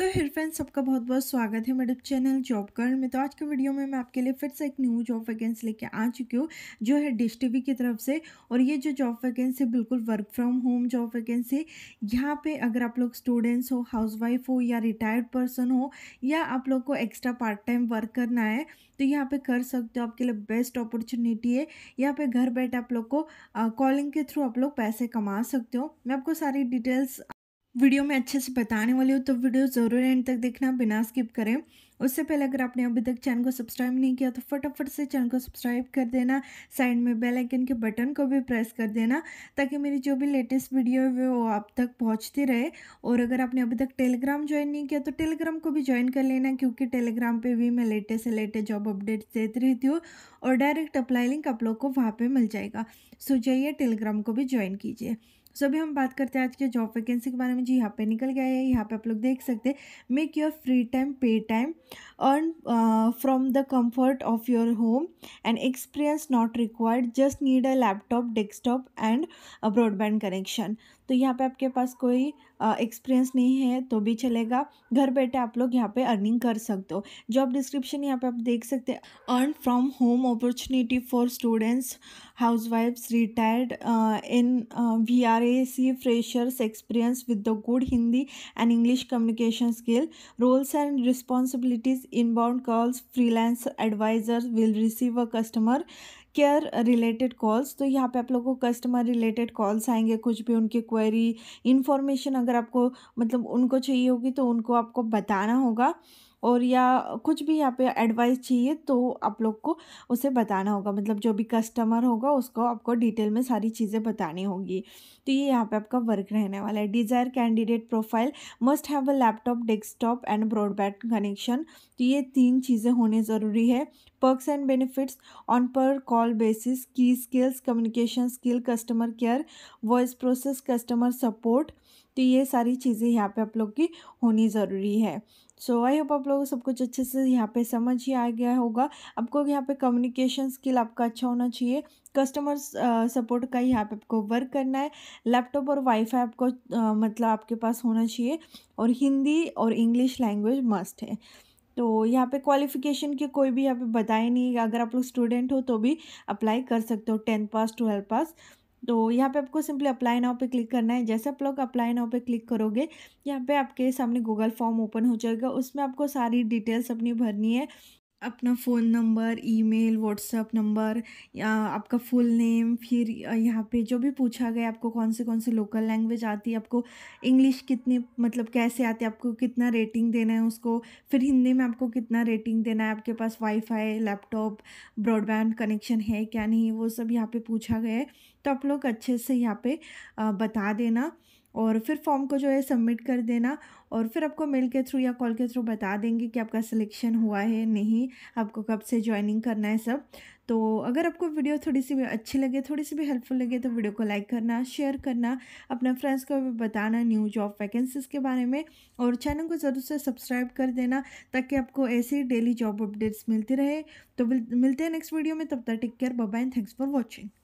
so here friends सबका बहुत बहुत स्वागत है मेरे चैनल जॉब कर में तो आज के वीडियो में मैं आपके लिए फिर से एक न्यू जॉब वैकेंसी लेके आ चुकी हूँ जो है डिश टी की तरफ से और ये जो जॉब वैकेंसी बिल्कुल work from home job vacancy यहाँ पे अगर आप लोग स्टूडेंट्स हो हाउसवाइफ हो या रिटायर्ड पर्सन हो या आप लोग को एक्स्ट्रा पार्ट टाइम वर्क करना है तो यहाँ पे कर सकते हो आपके लिए बेस्ट अपॉर्चुनिटी है यहाँ पे घर बैठे आप लोग को कॉलिंग के थ्रू आप लोग पैसे कमा सकते हो मैं आपको सारी डिटेल्स वीडियो में अच्छे से बताने वाली हूँ तो वीडियो ज़रूर एंड तक देखना बिना स्किप करें उससे पहले अगर आपने अभी तक चैनल को सब्सक्राइब नहीं किया तो फटाफट से चैनल को सब्सक्राइब कर देना साइड में बेल आइकन के बटन को भी प्रेस कर देना ताकि मेरी जो भी लेटेस्ट वीडियो है वो आप तक पहुंचती रहे और अगर आपने अभी तक टेलीग्राम ज्वाइन नहीं किया तो टेलीग्राम को भी ज्वाइन कर लेना क्योंकि टेलीग्राम पर भी मैं लेटेस्ट से लेटेस्ट जॉब अपडेट्स देती रहती हूँ और डायरेक्ट अप्लाई लिंक आप लोग को वहाँ पर मिल जाएगा सो जाइए टेलीग्राम को भी ज्वाइन कीजिए सो अभी हम बात करते हैं आज के जॉब वैकेंसी के बारे में जी यहाँ पे निकल गया है यहाँ पे आप लोग देख सकते हैं मेक योर फ्री टाइम पे time earn uh, from the comfort of your home experience experience not required just need a laptop desktop and a broadband connection तो यहाँ पे आपके पास कोई एक्सपीरियंस uh, नहीं है तो भी चलेगा घर बैठे आप लोग यहाँ पे अर्निंग कर सकते हो जॉब डिस्क्रिप्शन यहाँ पे आप देख सकते हैं earn from home opportunity for students house wifes retired in we are a C freshers experience with the good Hindi and English communication skill roles and responsibilities inbound calls freelance advisor will receive a customer care related calls तो यहाँ पे आप लोगों को customer related calls आएंगे कुछ भी उनकी क्वेरी इन्फॉर्मेशन अगर आपको मतलब उनको चाहिए होगी तो उनको आपको बताना होगा और या कुछ भी यहाँ पे एडवाइस चाहिए तो आप लोग को उसे बताना होगा मतलब जो भी कस्टमर होगा उसको आपको डिटेल में सारी चीज़ें बतानी होगी तो ये यहाँ पे आपका वर्क रहने वाला है desire candidate profile must have a laptop desktop and broadband connection तो ये तीन चीज़ें होने ज़रूरी है perks एंड बेनिफिट्स ऑन पर कॉल बेसिस की skills communication skill customer care voice process customer support तो ये सारी चीज़ें यहाँ पे आप लोग की होनी ज़रूरी है सो आई होप आप लोगों को सब कुछ अच्छे से यहाँ पे समझ ही आ गया होगा आपको यहाँ पे कम्युनिकेशन स्किल आपका अच्छा होना चाहिए कस्टमर सपोर्ट का यहाँ पे आपको वर्क करना है लैपटॉप और वाईफाई आपको मतलब आपके पास होना चाहिए और हिंदी और इंग्लिश लैंग्वेज मस्ट है तो यहाँ पे क्वालिफ़िकेशन के कोई भी यहाँ पे बताए नहीं अगर आप लोग स्टूडेंट हो तो भी अप्लाई कर सकते हो टेंथ पास ट्वेल्थ पास तो यहाँ पे आपको सिंपली अप्लाई नाव पे क्लिक करना है जैसे आप लोग अप्लाई नाव पे क्लिक करोगे यहाँ पे आपके सामने गूगल फॉर्म ओपन हो जाएगा उसमें आपको सारी डिटेल्स अपनी भरनी है अपना phone number email WhatsApp number या आपका फुल नेम फिर यहाँ पे जो भी पूछा गया आपको कौन से कौन से लोकल लैंग्वेज आती है आपको इंग्लिश कितनी मतलब कैसे आती है आपको कितना रेटिंग देना है उसको फिर हिंदी में आपको कितना रेटिंग देना है आपके पास वाईफाई लैपटॉप ब्रॉडबैंड कनेक्शन है क्या नहीं वो सब यहाँ पर पूछा गया है तो आप लोग अच्छे से यहाँ पर बता देना और फिर फॉर्म को जो है सबमिट कर देना और फिर आपको मेल के थ्रू या कॉल के थ्रू बता देंगे कि आपका सिलेक्शन हुआ है नहीं आपको कब से ज्वाइनिंग करना है सब तो अगर आपको वीडियो थोड़ी सी भी अच्छी लगे थोड़ी सी भी हेल्पफुल लगे तो वीडियो को लाइक करना शेयर करना अपने फ्रेंड्स को भी बताना न्यू जॉब वैकेंसीज़ के बारे में और चैनल को ज़रूर से सब्सक्राइब कर देना ताकि आपको ऐसी डेली जॉब अपडेट्स मिलती रहे तो मिलते हैं नेक्स्ट वीडियो में तब तक take care bye thanks for watching